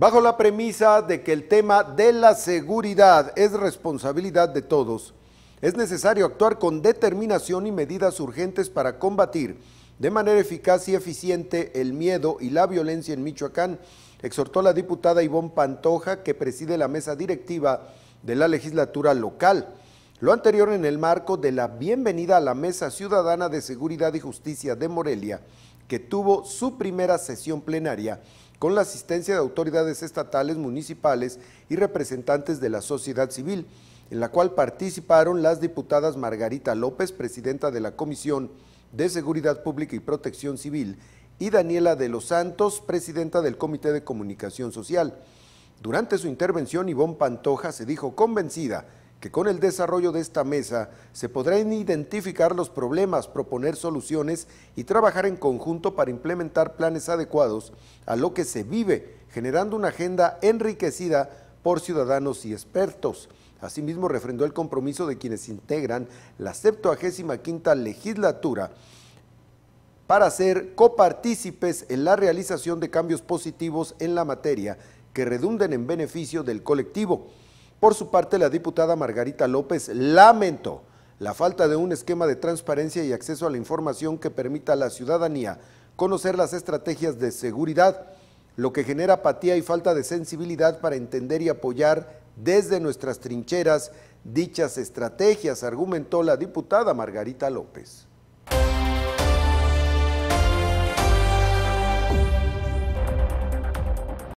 Bajo la premisa de que el tema de la seguridad es responsabilidad de todos, es necesario actuar con determinación y medidas urgentes para combatir de manera eficaz y eficiente el miedo y la violencia en Michoacán, exhortó la diputada Ivonne Pantoja, que preside la mesa directiva de la legislatura local. Lo anterior en el marco de la bienvenida a la Mesa Ciudadana de Seguridad y Justicia de Morelia, que tuvo su primera sesión plenaria con la asistencia de autoridades estatales, municipales y representantes de la sociedad civil, en la cual participaron las diputadas Margarita López, presidenta de la Comisión de Seguridad Pública y Protección Civil, y Daniela de los Santos, presidenta del Comité de Comunicación Social. Durante su intervención, Ivonne Pantoja se dijo convencida que con el desarrollo de esta mesa se podrán identificar los problemas, proponer soluciones y trabajar en conjunto para implementar planes adecuados a lo que se vive, generando una agenda enriquecida por ciudadanos y expertos. Asimismo, refrendó el compromiso de quienes integran la 75 legislatura para ser copartícipes en la realización de cambios positivos en la materia que redunden en beneficio del colectivo. Por su parte, la diputada Margarita López lamentó la falta de un esquema de transparencia y acceso a la información que permita a la ciudadanía conocer las estrategias de seguridad, lo que genera apatía y falta de sensibilidad para entender y apoyar desde nuestras trincheras dichas estrategias, argumentó la diputada Margarita López.